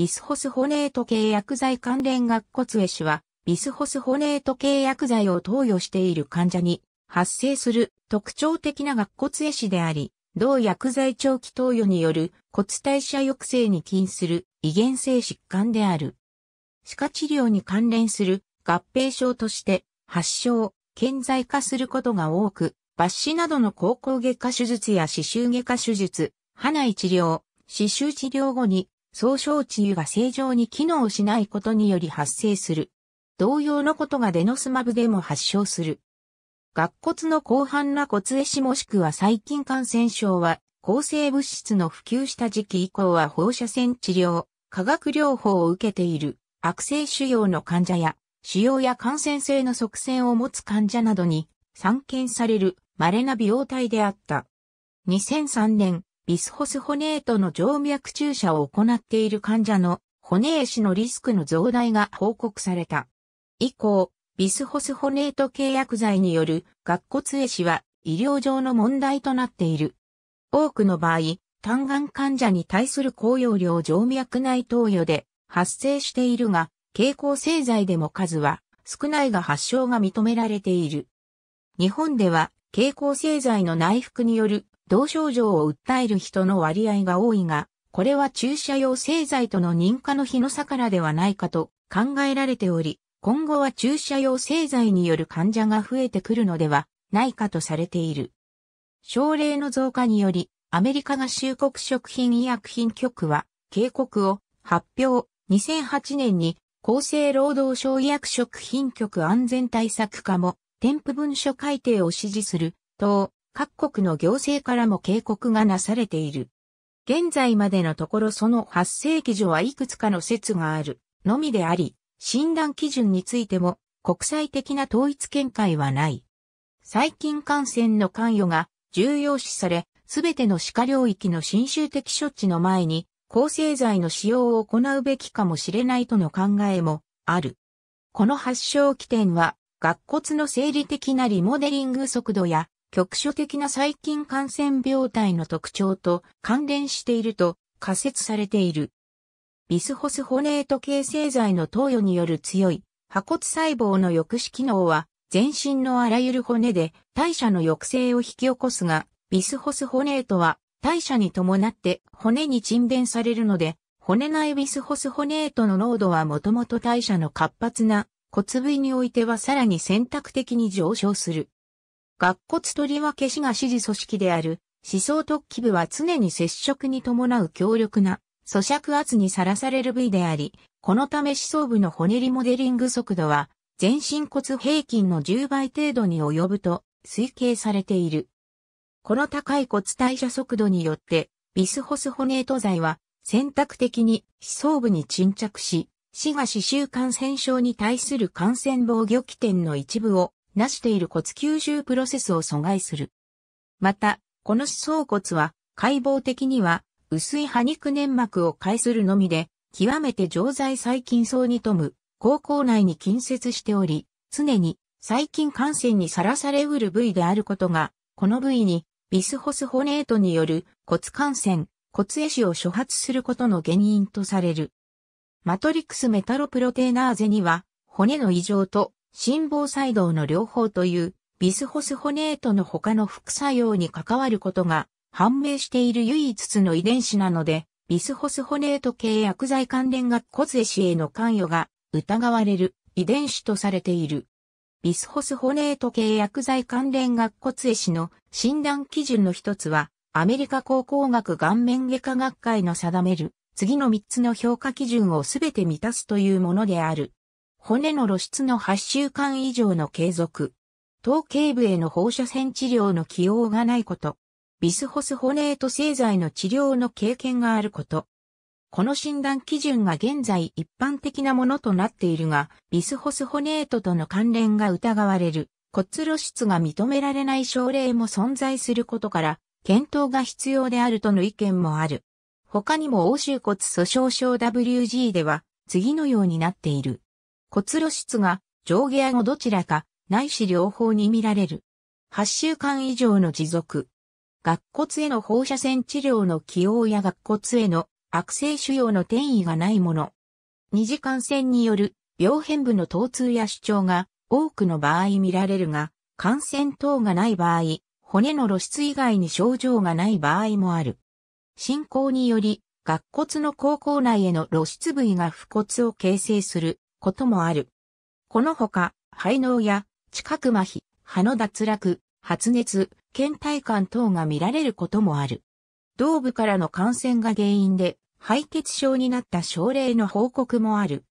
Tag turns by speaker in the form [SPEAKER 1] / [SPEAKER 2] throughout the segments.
[SPEAKER 1] ビスホスホネート系薬剤関連学骨壊師は、ビスホスホネート系薬剤を投与している患者に発生する特徴的な学骨壊死であり、同薬剤長期投与による骨代謝抑制に起因する遺伝性疾患である。歯科治療に関連する合併症として発症、顕在化することが多く、抜歯などの口腔外科手術や歯周外科手術、歯内治療、歯周治療後に総称治癒が正常に機能しないことにより発生する。同様のことがデノスマブでも発症する。学骨の広範な骨壊死もしくは細菌感染症は、抗生物質の普及した時期以降は放射線治療、化学療法を受けている悪性腫瘍の患者や、腫瘍や感染性の側線を持つ患者などに散見される稀な病態であった。2003年、ビスホスホネートの静脈注射を行っている患者の骨へ死のリスクの増大が報告された。以降、ビスホスホネート契約剤による顎骨へ死は医療上の問題となっている。多くの場合、単眼患者に対する高用量静脈内投与で発生しているが、経口製剤でも数は少ないが発症が認められている。日本では、経口製剤の内服による同症状を訴える人の割合が多いが、これは注射用製剤との認可の日の差からではないかと考えられており、今後は注射用製剤による患者が増えてくるのではないかとされている。症例の増加により、アメリカ合衆国食品医薬品局は警告を発表。2008年に厚生労働省医薬食品局安全対策課も添付文書改定を指示する等各国の行政からも警告がなされている。現在までのところその発生基準はいくつかの説があるのみであり、診断基準についても国際的な統一見解はない。細菌感染の関与が重要視され、すべての歯科領域の侵襲的処置の前に、抗生剤の使用を行うべきかもしれないとの考えもある。この発症起点は、学骨の生理的なリモデリング速度や局所的な細菌感染病態の特徴と関連していると仮説されている。ビスホスホネート形成剤の投与による強い破骨細胞の抑止機能は全身のあらゆる骨で代謝の抑制を引き起こすが、ビスホスホネートは代謝に伴って骨に沈殿されるので、骨内ビスホスホネートの濃度はもともと代謝の活発な骨部においてはさらに選択的に上昇する。学骨とりわけ市が支持組織である思想特起部は常に接触に伴う強力な咀嚼圧にさらされる部位であり、このため思想部の骨リモデリング速度は全身骨平均の10倍程度に及ぶと推計されている。この高い骨代謝速度によって、ビスホス骨ト剤は選択的に思想部に沈着し、死が死臭感染症に対する感染防御起点の一部をなしている骨吸収プロセスを阻害する。また、この思想骨は解剖的には薄い歯肉粘膜を介するのみで、極めて常在細菌層に富む、高校内に近接しており、常に細菌感染にさらされうる部位であることが、この部位にビスホスホネートによる骨感染、骨壊死を諸発することの原因とされる。マトリックスメタロプロテイナーゼには、骨の異常と心房細動の両方というビスホスホネートの他の副作用に関わることが判明している唯一の遺伝子なので、ビスホスホネート系薬剤関連学コゼシへの関与が疑われる遺伝子とされている。ビスホスホネート系薬剤関連学骨エ死の診断基準の一つは、アメリカ高校学顔面外科学会の定める、次の3つの評価基準をすべて満たすというものである。骨の露出の8週間以上の継続、頭頸部への放射線治療の起用がないこと、ビスホスホネート製剤の治療の経験があること。この診断基準が現在一般的なものとなっているが、ビスホスホネートとの関連が疑われる骨露出が認められない症例も存在することから、検討が必要であるとの意見もある。他にも欧州骨粗鬆症 WG では次のようになっている。骨露出が上下顎どちらか、ないし両方に見られる。8週間以上の持続。顎骨への放射線治療の起用や顎骨への悪性腫瘍の転移がないもの。二次感染による病変部の疼痛や主張が多くの場合見られるが、感染等がない場合、骨の露出以外に症状がない場合もある。進行により、顎骨の高校内への露出部位が不骨を形成することもある。このほか、肺脳や、近く麻痺、歯の脱落、発熱、倦怠感等が見られることもある。頭部からの感染が原因で、敗血症になった症例の報告もある。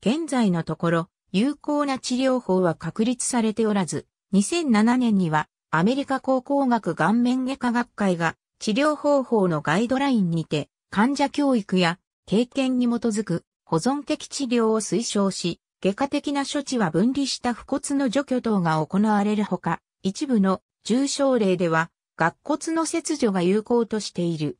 [SPEAKER 1] 現在のところ、有効な治療法は確立されておらず、2007年にはアメリカ高校学顔面外科学会が治療方法のガイドラインにて患者教育や経験に基づく保存的治療を推奨し、外科的な処置は分離した不骨の除去等が行われるほか、一部の重症例では、顎骨の切除が有効としている。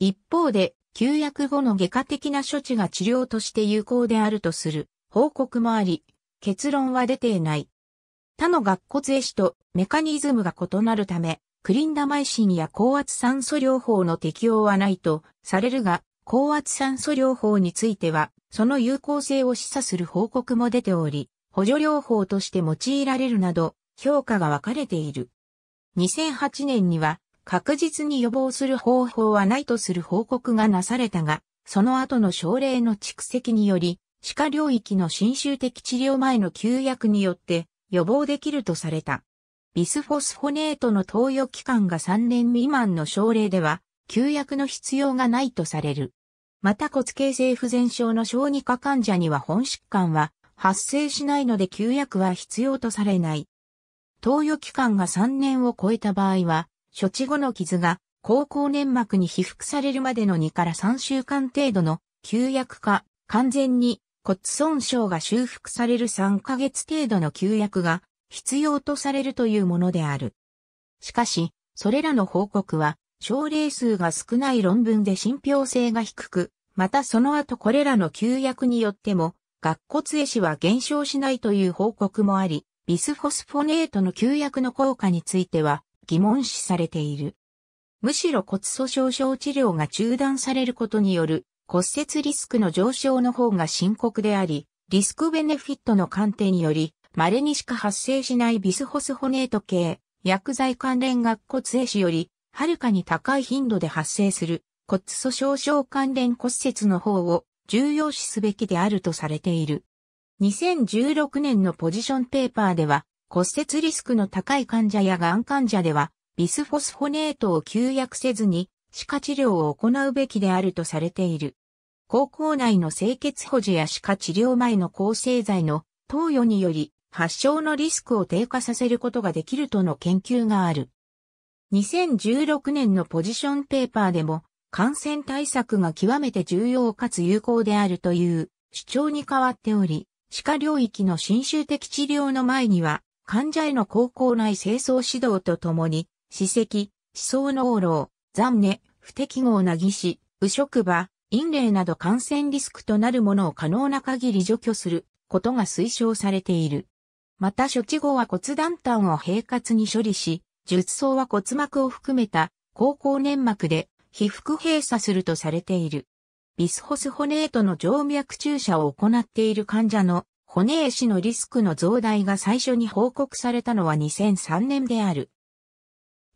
[SPEAKER 1] 一方で、休薬後の外科的な処置が治療として有効であるとする報告もあり、結論は出ていない。他の顎骨壊死とメカニズムが異なるため、クリンダマイシンや高圧酸素療法の適用はないとされるが、高圧酸素療法についてはその有効性を示唆する報告も出ており、補助療法として用いられるなど、評価が分かれている。2008年には、確実に予防する方法はないとする報告がなされたが、その後の症例の蓄積により、歯科領域の侵襲的治療前の休薬によって予防できるとされた。ビスフォスフォネートの投与期間が3年未満の症例では、休薬の必要がないとされる。また骨形成不全症の小児科患者には本疾患は発生しないので休薬は必要とされない。投与期間が3年を超えた場合は、処置後の傷が高校粘膜に被覆されるまでの2から3週間程度の休薬か、完全に骨損傷が修復される3ヶ月程度の休薬が必要とされるというものである。しかし、それらの報告は症例数が少ない論文で信憑性が低く、またその後これらの旧薬によっても、学骨絵師は減少しないという報告もあり、ビスフォスフォネートの旧薬の効果については疑問視されている。むしろ骨粗鬆症治療が中断されることによる骨折リスクの上昇の方が深刻であり、リスクベネフィットの鑑定により、稀にしか発生しないビスホスホネート系、薬剤関連学骨絵師よりはるかに高い頻度で発生する骨粗鬆症関連骨折の方を重要視すべきであるとされている。2016年のポジションペーパーでは骨折リスクの高い患者やがん患者ではビスフォスフォネートを休薬せずに歯科治療を行うべきであるとされている。高校内の清潔保持や歯科治療前の抗生剤の投与により発症のリスクを低下させることができるとの研究がある。2016年のポジションペーパーでも、感染対策が極めて重要かつ有効であるという主張に変わっており、歯科領域の侵襲的治療の前には、患者への高校内清掃指導とともに、歯石、歯槽往老、残念、不適合な技師、右職場、陰霊など感染リスクとなるものを可能な限り除去することが推奨されている。また処置後は骨断端を平滑に処理し、術層は骨膜を含めた高校粘膜で被覆閉鎖するとされている。ビスホス骨へとの静脈注射を行っている患者の骨壊死のリスクの増大が最初に報告されたのは2003年である。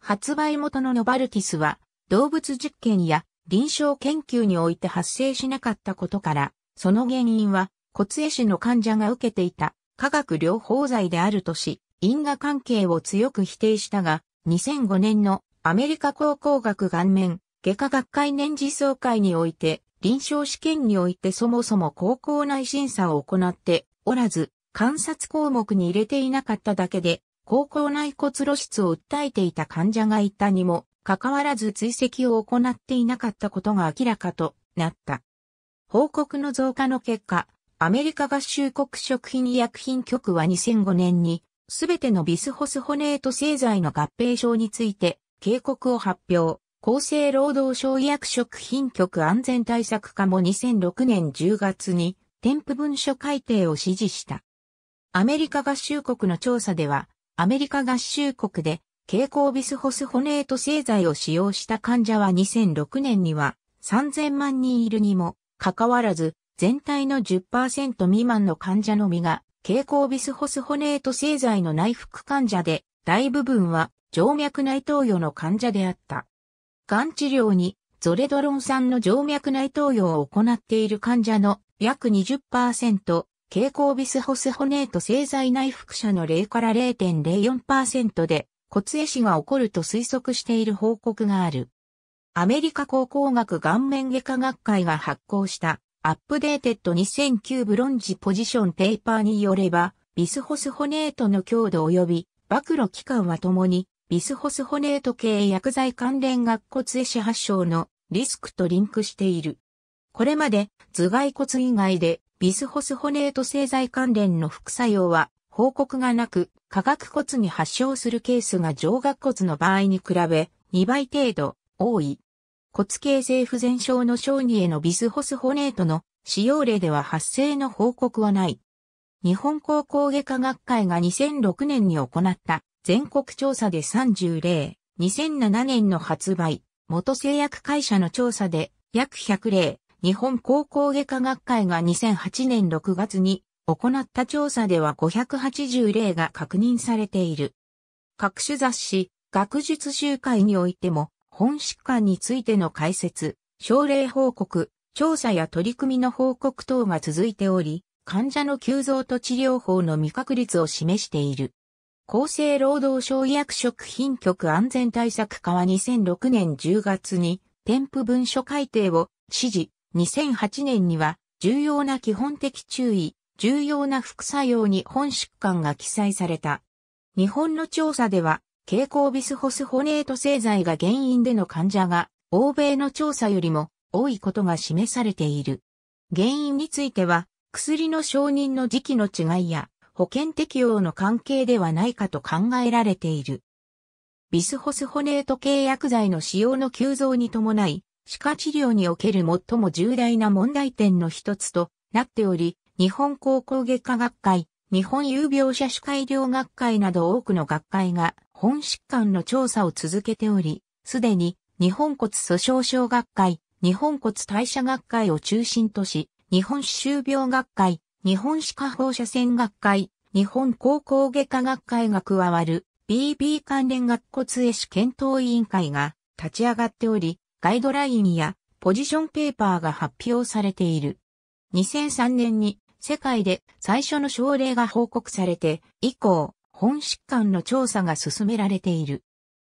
[SPEAKER 1] 発売元のノバルティスは動物実験や臨床研究において発生しなかったことから、その原因は骨壊死の患者が受けていた化学療法剤であるとし、因果関係を強く否定したが、2005年のアメリカ高校学顔面外科学会年次総会において、臨床試験においてそもそも高校内審査を行っておらず、観察項目に入れていなかっただけで、高校内骨露出を訴えていた患者がいたにも、かかわらず追跡を行っていなかったことが明らかとなった。報告の増加の結果、アメリカ合衆国食品医薬品局は2005年にすべてのビスホスホネート製剤の合併症について警告を発表。厚生労働省医薬食品局安全対策課も2006年10月に添付文書改定を指示した。アメリカ合衆国の調査では、アメリカ合衆国で蛍光ビスホスホネート製剤を使用した患者は2006年には3000万人いるにもかかわらず、全体の10%未満の患者のみが蛍光ビスホスホネート製剤の内服患者で、大部分は静脈内投与の患者であった。がん治療にゾレドロン酸の静脈内投与を行っている患者の約20%、蛍光ビスホスホネート製剤内服者の0から0.04%で骨壊死が起こると推測している報告がある。アメリカ高校学顔面外科学会が発行したアップデーテッド2009ブロンジポジションペーパーによれば、ビスホスホネートの強度及び、暴露期間はともに、ビスホスホネート系薬剤関連学骨壊死発症のリスクとリンクしている。これまで頭蓋骨以外でビスホスホネート製剤関連の副作用は報告がなく、化学骨に発症するケースが上顎骨の場合に比べ2倍程度多い。骨形成不全症の小児へのビスホスホネートの使用例では発生の報告はない。日本高校外科学会が2006年に行った全国調査で30例、2007年の発売、元製薬会社の調査で約100例、日本高校外科学会が2008年6月に行った調査では580例が確認されている。各種雑誌、学術集会においても本疾患についての解説、症例報告、調査や取り組みの報告等が続いており、患者の急増と治療法の未確率を示している。厚生労働省医薬食品局安全対策課は2006年10月に添付文書改定を指示、2008年には重要な基本的注意、重要な副作用に本疾患が記載された。日本の調査では蛍光ビスホスホネート製剤が原因での患者が、欧米の調査よりも多いことが示されている。原因については、薬の承認の時期の違いや、保険適用の関係ではないかと考えられている。ビスホスホネート契約剤の使用の急増に伴い、歯科治療における最も重大な問題点の一つとなっており、日本高校外科学会、日本有病者歯科医療学会など多くの学会が本疾患の調査を続けており、すでに日本骨粗鬆症学会、日本骨代謝学会を中心とし、日本歯周病学会、日本歯科放射線学会、日本高校外科学会が加わる BB 関連学骨壊死検討委員会が立ち上がっており、ガイドラインやポジションペーパーが発表されている。2003年に世界で最初の症例が報告されて以降、本疾患の調査が進められている。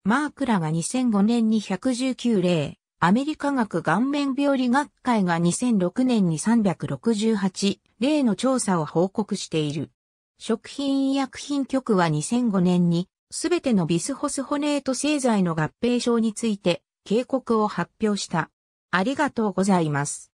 [SPEAKER 1] マークラが2005年に119例、アメリカ学顔面病理学会が2006年に368例の調査を報告している。食品医薬品局は2005年に、すべてのビスホスホネート製剤の合併症について警告を発表した。ありがとうございます。